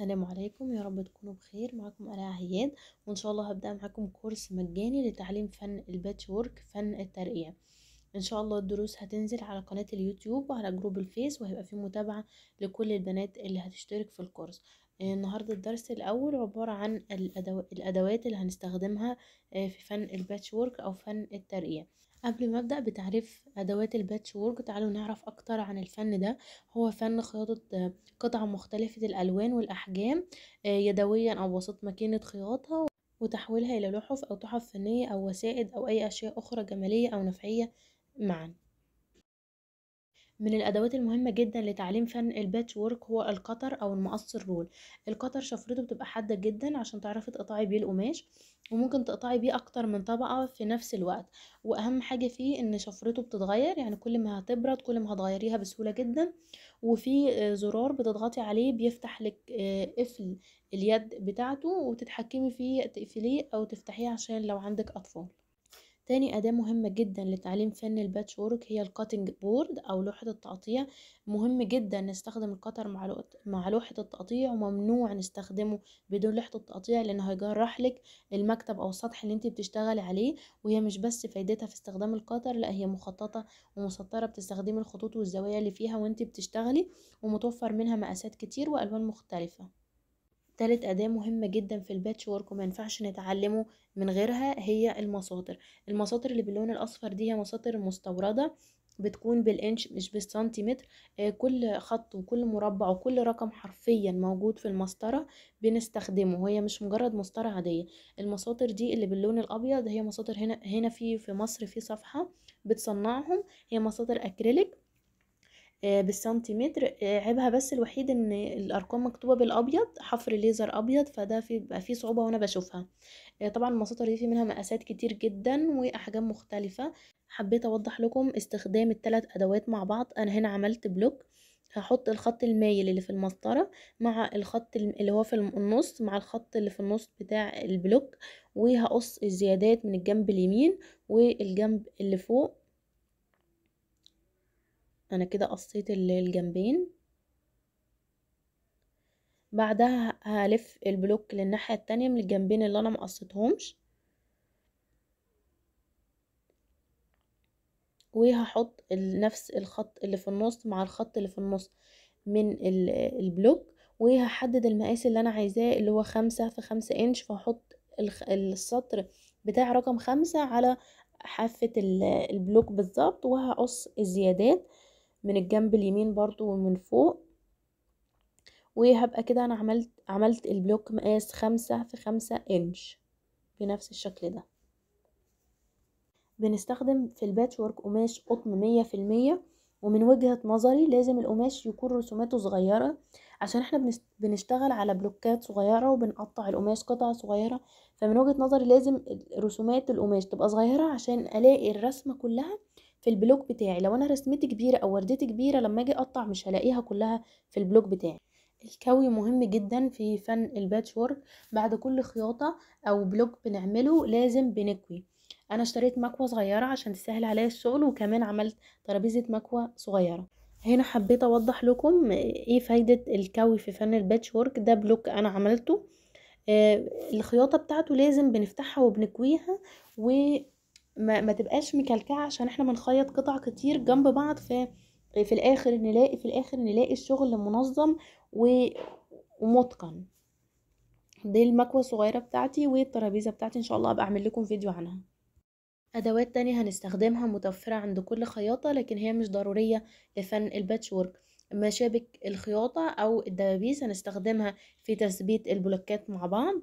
السلام عليكم يا رب تكونوا بخير معكم انا عياد وان شاء الله هبدا معكم كورس مجاني لتعليم فن الباتش وورك فن الترقيع ان شاء الله الدروس هتنزل على قناه اليوتيوب وعلى جروب الفيس وهيبقى في متابعه لكل البنات اللي هتشترك في الكورس النهارده الدرس الاول عباره عن الادوات اللي هنستخدمها آه، في فن الباتش وورك او فن الترقيع قبل ما أبدأ بتعريف أدوات الباتش وورك تعالوا نعرف أكتر عن الفن ده هو فن خياطة قطع مختلفة الألوان والأحجام آه، يدويا أو بواسطه ماكينة خياطة وتحويلها إلى لحف أو تحف فنية أو وسائد أو أي أشياء أخرى جمالية أو نفعية معا من الأدوات المهمة جدا لتعليم فن الباتش وورك هو القطر أو المقص الرول القطر شفرته بتبقى حادة جدا عشان تعرفي تقطعي بيه القماش وممكن تقطعي بيه أكتر من طبقة في نفس الوقت وأهم حاجة فيه إن شفرته بتتغير يعني كل ما هتبرد كل ما هتغيريها بسهولة جدا وفي زرار بتضغطي عليه بيفتح لك آه، قفل اليد بتاعته وتتحكمي فيه تقفليه أو تفتحيه عشان لو عندك أطفال تاني أداة مهمة جدا لتعليم فن الباتش وورك هي الكاتنج بورد أو لوحة التقطيع مهم جدا نستخدم القطر مع لوحة التقطيع وممنوع نستخدمه بدون لوحة التقطيع لأن هيجرح لك المكتب أو السطح اللي انت بتشتغلي عليه وهي مش بس فايدتها في استخدام القطر لا هي مخططة ومسطرة بتستخدمي الخطوط والزوايا اللي فيها وانت بتشتغلي ومتوفر منها مقاسات كتير وألوان مختلفة تالت أداة مهمة جدا في الباتش وورك وما ينفعش نتعلمه من غيرها هي المساطر المساطر اللي باللون الأصفر دي هي مساطر مستوردة بتكون بالإنش مش بالسنتيمتر آه، كل خط وكل مربع وكل رقم حرفيا موجود في المسطرة بنستخدمه هي مش مجرد مسطرة عادية المساطر دي اللي باللون الأبيض هي مساطر هنا هنا في في مصر في صفحة بتصنعهم هي مساطر أكريليك آه، بالسنتيمتر آه، عيبها بس الوحيد ان الارقام مكتوبه بالابيض حفر ليزر ابيض فده في بيبقى فيه صعوبه وانا بشوفها آه، طبعا المساطر دي في منها مقاسات كتير جدا واحجام مختلفه حبيت اوضح لكم استخدام الثلاث ادوات مع بعض انا هنا عملت بلوك هحط الخط المايل اللي في المسطرة مع الخط اللي هو في النص مع الخط اللي في النص بتاع البلوك وهقص الزيادات من الجنب اليمين والجنب اللي فوق انا كده قصيت الجنبين بعدها هلف البلوك للناحية التانية من الجنبين اللي انا مقصتهمش وهحط نفس الخط اللي في النص مع الخط اللي في النص من البلوك وهحدد المقاس اللي انا عايزاه اللي هو خمسة في خمسة انش فهحط السطر بتاع رقم خمسة على حافة البلوك بالظبط وهقص الزيادات من الجنب اليمين برضو ومن فوق وهبقى كده انا عملت عملت البلوك مقاس خمسة في خمسة انش بنفس الشكل ده بنستخدم في الباتش وورك قماش قطن مية في المية ومن وجهة نظري لازم القماش يكون رسوماته صغيرة عشان احنا بنشتغل على بلوكات صغيرة وبنقطع القماش قطع صغيرة فمن وجهة نظري لازم رسومات القماش تبقى صغيرة عشان الاقي الرسمة كلها في البلوك بتاعي لو انا رسمتي كبيره او وردت كبيره لما اجي اقطع مش هلاقيها كلها في البلوك بتاعي الكوي مهم جدا في فن الباتش وورك بعد كل خياطه او بلوك بنعمله لازم بنكوي انا اشتريت مكوه صغيره عشان تسهل عليا الشغل وكمان عملت ترابيزه مكوه صغيره هنا حبيت اوضح لكم ايه فايده الكوي في فن الباتش وورك ده بلوك انا عملته آه الخياطه بتاعته لازم بنفتحها وبنكويها و ما, ما تبقاش مكلكعه عشان احنا بنخيط قطع كتير جنب بعض في في الاخر نلاقي في الاخر نلاقي الشغل منظم و... ومتقن دي المكوه الصغيره بتاعتي والترابيزه بتاعتي ان شاء الله ابقى اعمل لكم فيديو عنها ادوات تانية هنستخدمها متوفره عند كل خياطه لكن هي مش ضروريه لفن الباتش وورك مشابك الخياطه او الدبابيس هنستخدمها في تثبيت البلوكات مع بعض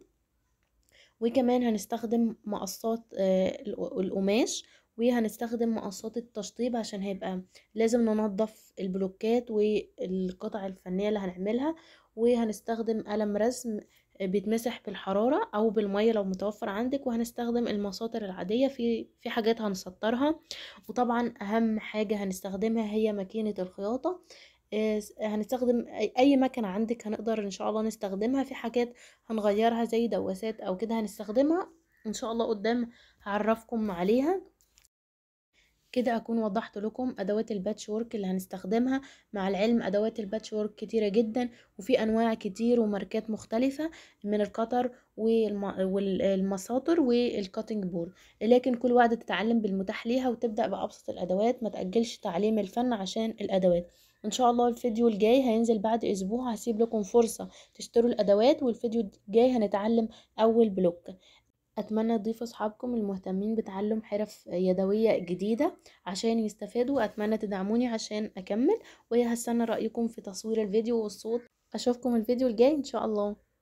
وكمان هنستخدم مقصات آه، القماش وهنستخدم مقصات التشطيب عشان هيبقى لازم ننظف البلوكات والقطع الفنية اللي هنعملها وهنستخدم قلم رسم بيتمسح بالحرارة أو بالمية لو متوفر عندك وهنستخدم المساطر العادية في في حاجات هنسطرها وطبعا أهم حاجة هنستخدمها هي ماكينة الخياطة هنستخدم اي مكنه عندك هنقدر ان شاء الله نستخدمها في حاجات هنغيرها زي دواسات او كده هنستخدمها ان شاء الله قدام هعرفكم عليها كده اكون وضحت لكم ادوات الباتش وورك اللي هنستخدمها مع العلم ادوات الباتش وورك كتيره جدا وفي انواع كتير وماركات مختلفه من القطر والمساطر والكاتنج بول لكن كل واحده تتعلم بالمتاح ليها وتبدا بابسط الادوات ما تاجلش تعليم الفن عشان الادوات ان شاء الله الفيديو الجاي هينزل بعد اسبوع هسيب لكم فرصة تشتروا الادوات والفيديو الجاي هنتعلم اول بلوك اتمنى تضيف اصحابكم المهتمين بتعلم حرف يدويه جديده عشان يستفادوا اتمنى تدعموني عشان اكمل وهستنى رايكم في تصوير الفيديو والصوت اشوفكم الفيديو الجاي ان شاء الله